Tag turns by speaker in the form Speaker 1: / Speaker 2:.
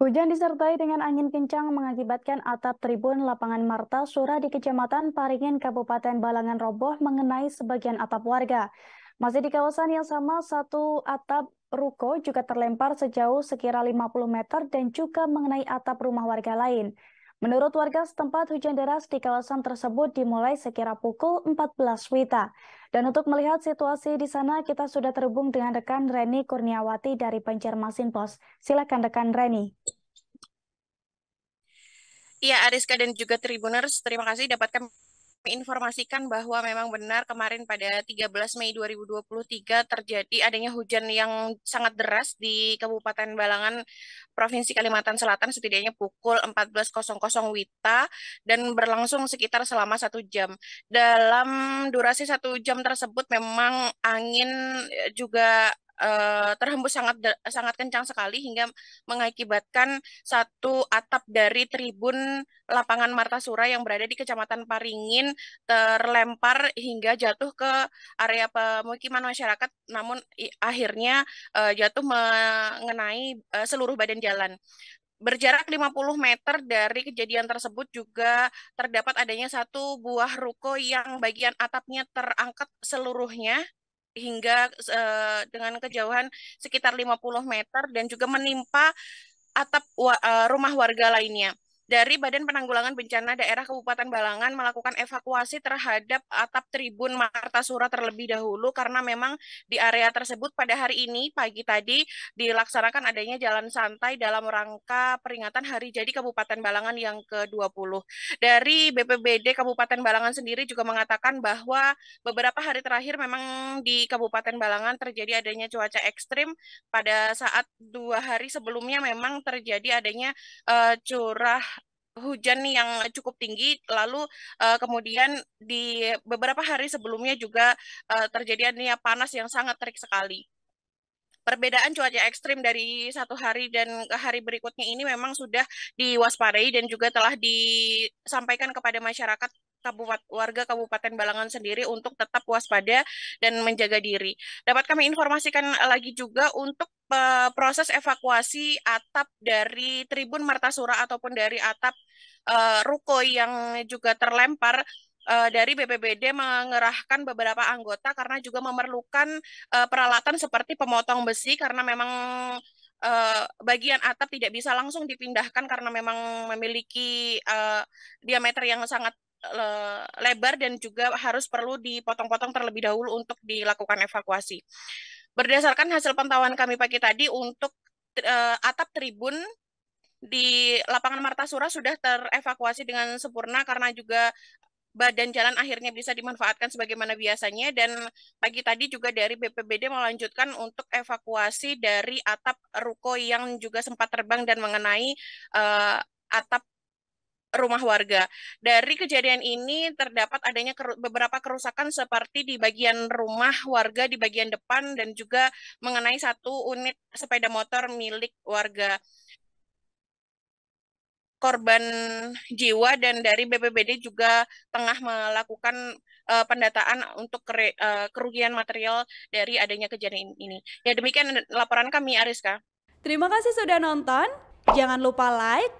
Speaker 1: Hujan disertai dengan angin kencang mengakibatkan atap tribun lapangan Marta Surah di Kecamatan Paringin, Kabupaten Balangan roboh mengenai sebagian atap warga. Masih di kawasan yang sama, satu atap ruko juga terlempar sejauh sekira 50 meter dan juga mengenai atap rumah warga lain. Menurut warga setempat, hujan deras di kawasan tersebut dimulai sekira pukul 14 Wita. Dan untuk melihat situasi di sana, kita sudah terhubung dengan rekan Reni Kurniawati dari Pencermasin Pos. Silakan rekan Reni.
Speaker 2: Iya, Ariska dan juga Tribuners, terima kasih dapat kami informasikan bahwa memang benar kemarin pada 13 Mei 2023 terjadi adanya hujan yang sangat deras di Kabupaten Balangan, Provinsi Kalimantan Selatan setidaknya pukul 14.00 WITA dan berlangsung sekitar selama satu jam. Dalam durasi satu jam tersebut memang angin eh, juga Eh, terhembus sangat sangat kencang sekali hingga mengakibatkan satu atap dari tribun lapangan Martasura yang berada di Kecamatan Paringin terlempar hingga jatuh ke area pemukiman masyarakat namun akhirnya uh, jatuh mengenai uh, seluruh badan jalan berjarak 50 meter dari kejadian tersebut juga terdapat adanya satu buah ruko yang bagian atapnya terangkat seluruhnya hingga uh, dengan kejauhan sekitar 50 meter dan juga menimpa atap wa, uh, rumah warga lainnya dari Badan Penanggulangan Bencana Daerah Kabupaten Balangan melakukan evakuasi terhadap atap Tribun Sura terlebih dahulu karena memang di area tersebut pada hari ini pagi tadi dilaksanakan adanya jalan santai dalam rangka peringatan Hari Jadi Kabupaten Balangan yang ke-20. Dari BPBD Kabupaten Balangan sendiri juga mengatakan bahwa beberapa hari terakhir memang di Kabupaten Balangan terjadi adanya cuaca ekstrim pada saat dua hari sebelumnya memang terjadi adanya uh, curah hujan yang cukup tinggi lalu uh, kemudian di beberapa hari sebelumnya juga uh, eh, terjadi adanya panas yang sangat terik sekali. Perbedaan cuaca ekstrim dari satu hari dan ke hari berikutnya ini memang sudah diwaspadai dan juga telah disampaikan kepada masyarakat kabupat, warga Kabupaten Balangan sendiri untuk tetap waspada dan menjaga diri. Dapat kami informasikan lagi juga untuk uh, proses evakuasi atap dari Tribun Martasura ataupun dari atap uh, ruko yang juga terlempar eh, dari BPBD mengerahkan beberapa anggota karena juga memerlukan uh, peralatan seperti pemotong besi karena memang bagian atap tidak bisa langsung dipindahkan karena memang memiliki uh, diameter yang sangat Eh, lebar dan juga harus perlu dipotong-potong terlebih dahulu untuk dilakukan evakuasi. Berdasarkan hasil pantauan kami pagi tadi untuk uh, atap tribun di lapangan Martasura sudah terevakuasi dengan sempurna karena juga badan jalan akhirnya bisa dimanfaatkan sebagaimana biasanya dan pagi tadi juga dari BPBD melanjutkan untuk evakuasi dari atap ruko yang juga sempat terbang dan mengenai uh, atap rumah warga. Dari kejadian ini terdapat adanya keru beberapa kerusakan seperti di bagian rumah warga di bagian depan dan juga mengenai satu unit sepeda motor milik warga. Korban jiwa dan dari BPBD juga tengah melakukan uh, pendataan untuk kere, uh, kerugian material dari adanya kejadian ini. Ya demikian laporan kami Ariska. Terima kasih
Speaker 1: sudah nonton. Jangan lupa like